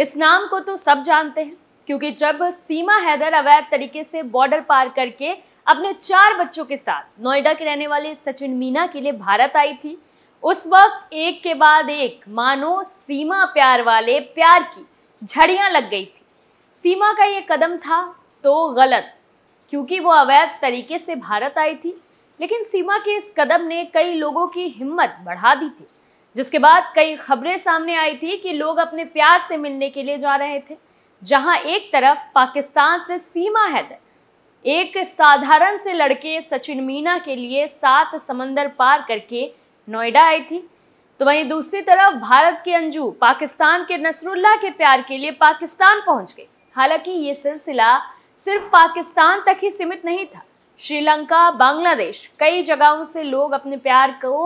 इस नाम को तो सब जानते हैं क्योंकि जब सीमा हैदर अवैध तरीके से बॉर्डर पार करके अपने चार बच्चों के साथ नोएडा के रहने वाले सचिन मीना के लिए भारत आई थी उस वक्त एक के बाद एक मानो सीमा प्यार वाले प्यार की झड़ियां लग गई थी सीमा का ये कदम था तो गलत क्योंकि वो अवैध तरीके से भारत आई थी लेकिन सीमा के इस कदम ने कई लोगों की हिम्मत बढ़ा दी थी जिसके बाद कई खबरें सामने आई थी कि लोग अपने प्यार से मिलने के लिए जा रहे थे जहां एक तरफ पाकिस्तान से सीमा हैदर एक साधारण से लड़के सचिन मीना के लिए सात समंदर पार करके नोएडा आई थी तो वहीं दूसरी तरफ भारत के अंजू पाकिस्तान के नसरुल्ला के प्यार के लिए पाकिस्तान पहुंच गए हालांकि ये सिलसिला सिर्फ पाकिस्तान तक ही सीमित नहीं था श्रीलंका बांग्लादेश कई जगहों से लोग अपने प्यार को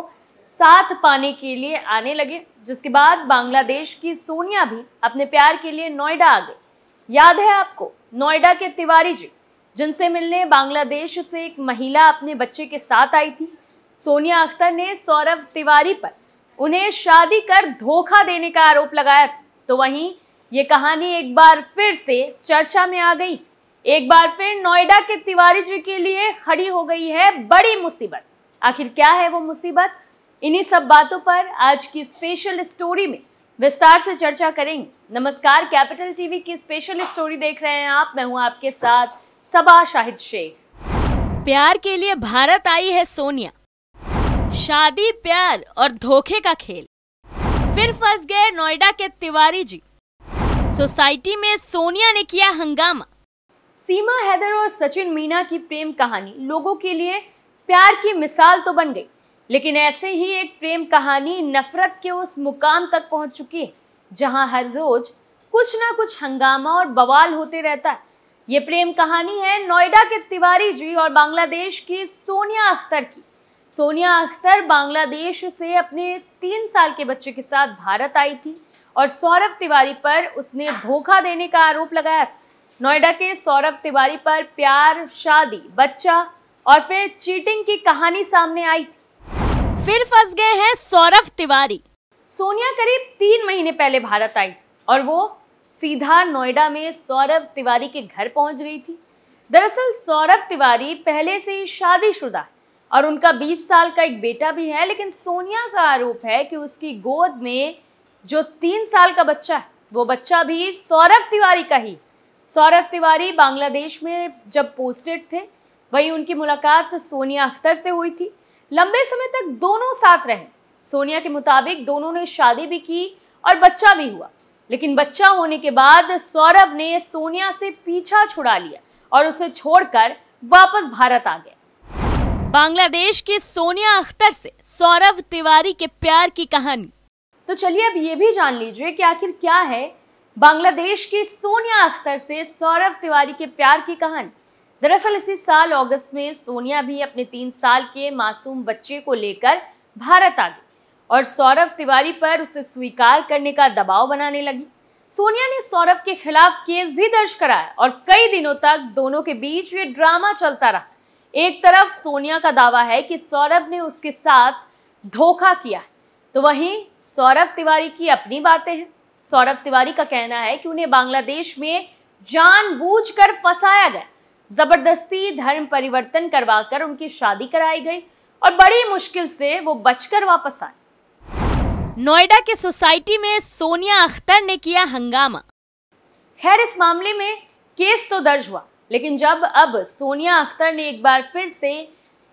साथ पाने के लिए आने लगे जिसके बाद बांग्लादेश की सोनिया भी अपने प्यार के लिए नोएडा आ गई याद है आपको नोएडा के तिवारी जी जिनसे मिलने बांग्लादेश से एक महिला अपने बच्चे के साथ आई थी सोनिया अख्तर ने सौरभ तिवारी पर उन्हें शादी कर धोखा देने का आरोप लगाया था तो वहीं ये कहानी एक बार फिर से चर्चा में आ गई एक बार फिर नोएडा के तिवारी जी के लिए खड़ी हो गई है बड़ी मुसीबत आखिर क्या है वो मुसीबत इन्हीं सब बातों पर आज की स्पेशल स्टोरी में विस्तार से चर्चा करेंगे नमस्कार कैपिटल टीवी की स्पेशल स्टोरी देख रहे हैं आप मैं हूं आपके साथ सबा शाहिद शेख प्यार के लिए भारत आई है सोनिया शादी प्यार और धोखे का खेल फिर फंस गए नोएडा के तिवारी जी सोसाइटी में सोनिया ने किया हंगामा सीमा हैदर और सचिन मीना की प्रेम कहानी लोगों के लिए प्यार की मिसाल तो बन गई लेकिन ऐसे ही एक प्रेम कहानी नफरत के उस मुकाम तक पहुंच चुकी है जहां हर रोज कुछ ना कुछ हंगामा और बवाल होते रहता है ये प्रेम कहानी है नोएडा के तिवारी जी और बांग्लादेश की सोनिया अख्तर की सोनिया अख्तर बांग्लादेश से अपने तीन साल के बच्चे के साथ भारत आई थी और सौरभ तिवारी पर उसने धोखा देने का आरोप लगाया नोएडा के सौरभ तिवारी पर प्यार शादी बच्चा और फिर चीटिंग की कहानी सामने आई थी फिर फंस गए हैं सौरभ तिवारी सोनिया करीब तीन महीने पहले भारत आई और वो सीधा नोएडा में सौरभ तिवारी के घर पहुंच गई थी दरअसल सौरभ तिवारी पहले से ही शादीशुदा है और उनका 20 साल का एक बेटा भी है लेकिन सोनिया का आरोप है कि उसकी गोद में जो तीन साल का बच्चा है वो बच्चा भी सौरभ तिवारी का ही सौरभ तिवारी बांग्लादेश में जब पोस्टेड थे वहीं उनकी मुलाकात सोनिया अख्तर से हुई थी लंबे समय तक दोनों साथ रहे सोनिया के मुताबिक दोनों ने शादी भी की और बच्चा भी हुआ लेकिन बच्चा होने के बाद सौरभ ने सोनिया से पीछा छुड़ा लिया और उसे छोड़कर वापस भारत आ गया बांग्लादेश की सोनिया अख्तर से सौरभ तिवारी के प्यार की कहानी तो चलिए अब ये भी जान लीजिए कि आखिर क्या है बांग्लादेश की सोनिया अख्तर से सौरभ तिवारी के प्यार की कहानी दरअसल इसी साल अगस्त में सोनिया भी अपने तीन साल के मासूम बच्चे को लेकर भारत आ गई और सौरभ तिवारी पर उसे स्वीकार करने का दबाव बनाने लगी सोनिया ने सौरभ के खिलाफ केस भी दर्ज कराया और कई दिनों तक दोनों के बीच ये ड्रामा चलता रहा एक तरफ सोनिया का दावा है कि सौरभ ने उसके साथ धोखा किया तो वहीं सौरभ तिवारी की अपनी बातें हैं सौरभ तिवारी का कहना है कि उन्हें बांग्लादेश में जानबूझकर फंसाया गया जबरदस्ती धर्म परिवर्तन करवाकर उनकी शादी कराई गई और बड़ी मुश्किल से वो बचकर वापस आए नोएडा के सोसाइटी में सोनिया अख्तर ने किया हंगामा खैर इस मामले में केस तो दर्ज हुआ लेकिन जब अब सोनिया अख्तर ने एक बार फिर से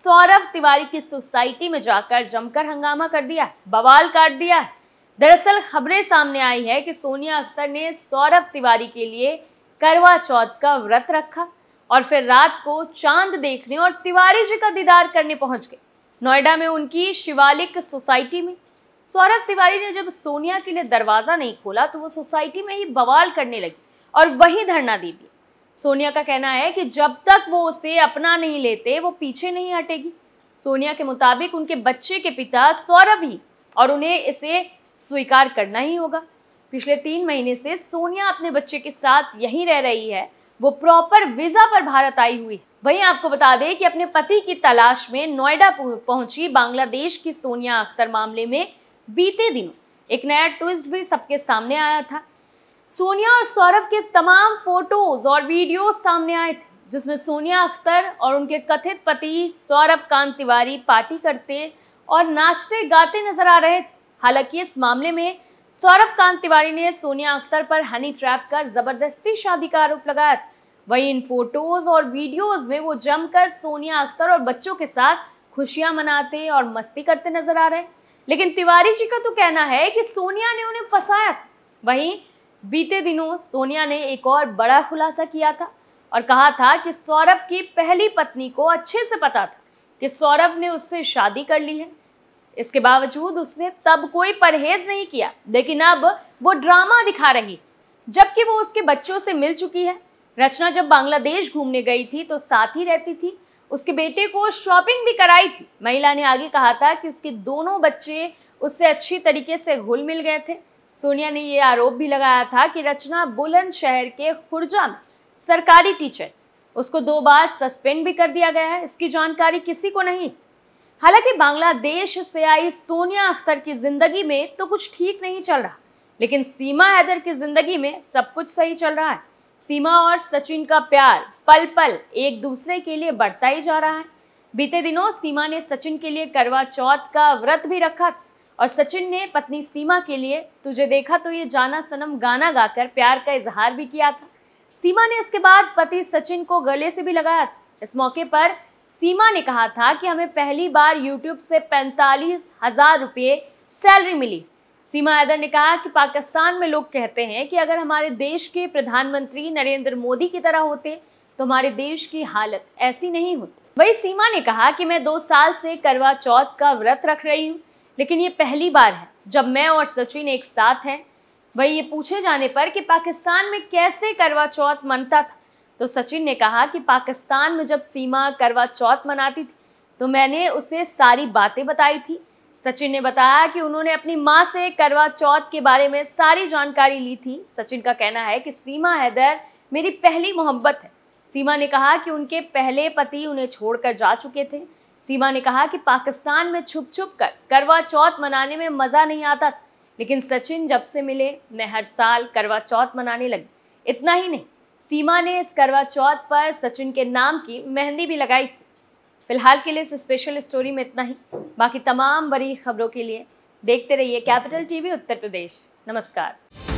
सौरभ तिवारी की सोसाइटी में जाकर जमकर हंगामा कर दिया बवाल काट दिया दरअसल खबरें सामने आई है कि सोनिया अख्तर ने सौरभ तिवारी के लिए करवा चौथ का व्रत रखा और फिर रात को चांद देखने और तिवारी जी का दीदार करने पहुंच गए नोएडा में उनकी शिवालिक सोसाइटी में सौरभ तिवारी ने जब सोनिया के लिए दरवाज़ा नहीं खोला तो वो सोसाइटी में ही बवाल करने लगी और वही धरना दे दिया सोनिया का कहना है कि जब तक वो उसे अपना नहीं लेते वो पीछे नहीं हटेगी सोनिया के मुताबिक उनके बच्चे के पिता सौरभ ही और उन्हें इसे स्वीकार करना ही होगा पिछले तीन महीने से सोनिया अपने बच्चे के साथ यहीं रह रही है वो प्रॉपर वीजा पर भारत आई हुई वहीं आपको बता दें कि अपने पति की तलाश में नोएडा पहुंची बांग्लादेश की सोनिया अख्तर मामले में बीते दिनों एक नया ट्विस्ट भी सबके सामने आया था सोनिया और सौरभ के तमाम फोटोज और वीडियो सामने आए थे जिसमें सोनिया अख्तर और उनके कथित पति सौरभ कांत तिवारी पार्टी करते और नाचते गाते नजर आ रहे थे हालांकि इस मामले में सौरभ कांत तिवारी ने सोनिया अख्तर पर हनी ट्रैप कर जबरदस्ती शादी का आरोप लगाया वही इन फोटोज और वीडियोज में वो जमकर सोनिया अख्तर और बच्चों के साथ खुशियां मनाते और मस्ती करते नजर आ रहे लेकिन तिवारी जी का तो कहना है कि सोनिया ने उन्हें फंसाया वहीं बीते दिनों सोनिया ने एक और बड़ा खुलासा किया था और कहा था कि सौरभ की पहली पत्नी को अच्छे से पता था कि सौरभ ने उससे शादी कर ली है इसके बावजूद उसने तब कोई परहेज नहीं किया लेकिन अब वो ड्रामा दिखा रही जबकि वो उसके बच्चों से मिल चुकी है रचना जब बांग्लादेश घूमने गई थी तो साथ ही रहती थी उसके बेटे को शॉपिंग भी कराई थी महिला ने आगे कहा था कि उसके दोनों बच्चे उससे अच्छी तरीके से घुल मिल गए थे सोनिया ने ये आरोप भी लगाया था कि रचना बुलंदशहर के खुर्जा में सरकारी टीचर उसको दो बार सस्पेंड भी कर दिया गया है इसकी जानकारी किसी को नहीं हालांकि बांग्लादेश से आई सोनिया अख्तर की जिंदगी में तो कुछ ठीक नहीं चल रहा लेकिन सीमा हैदर की जिंदगी में सब कुछ सही चल रहा है सीमा और सचिन का प्यार पल पल एक दूसरे के लिए बढ़ता ही जा रहा है बीते दिनों सीमा ने सचिन के लिए करवा चौथ का व्रत भी रखा और सचिन ने पत्नी सीमा के लिए तुझे देखा तो ये जाना सनम गाना गाकर प्यार का इजहार भी किया था सीमा ने इसके बाद पति सचिन को गले से भी लगाया इस मौके पर सीमा ने कहा था कि हमें पहली बार यूट्यूब से पैंतालीस हज़ार रुपये सैलरी मिली सीमा हैदर ने कहा कि पाकिस्तान में लोग कहते हैं कि अगर हमारे देश के प्रधानमंत्री नरेंद्र मोदी की तरह होते तो हमारे देश की हालत ऐसी नहीं होती वही सीमा ने कहा कि मैं दो साल से करवा चौथ का व्रत रख रही हूँ लेकिन ये पहली बार है जब मैं और सचिन एक साथ हैं वही ये पूछे जाने पर कि पाकिस्तान में कैसे करवा चौथ मनता था तो सचिन ने कहा कि पाकिस्तान में जब सीमा करवा चौथ मनाती थी तो मैंने उसे सारी बातें बताई थी सचिन ने बताया कि उन्होंने अपनी माँ से करवा चौथ के बारे में सारी जानकारी ली थी सचिन का कहना है कि सीमा हैदर मेरी पहली मोहब्बत है सीमा ने कहा कि उनके पहले पति उन्हें छोड़कर जा चुके थे सीमा ने कहा कि पाकिस्तान में छुप छुप कर करवा चौथ मनाने में मज़ा नहीं आता था लेकिन सचिन जब से मिले मैं हर साल करवा चौथ मनाने लगी इतना ही नहीं सीमा ने इस करवा चौथ पर सचिन के नाम की मेहंदी भी लगाई थी फिलहाल के लिए इस स्पेशल स्टोरी में इतना ही बाकी तमाम बड़ी खबरों के लिए देखते रहिए कैपिटल टीवी उत्तर प्रदेश नमस्कार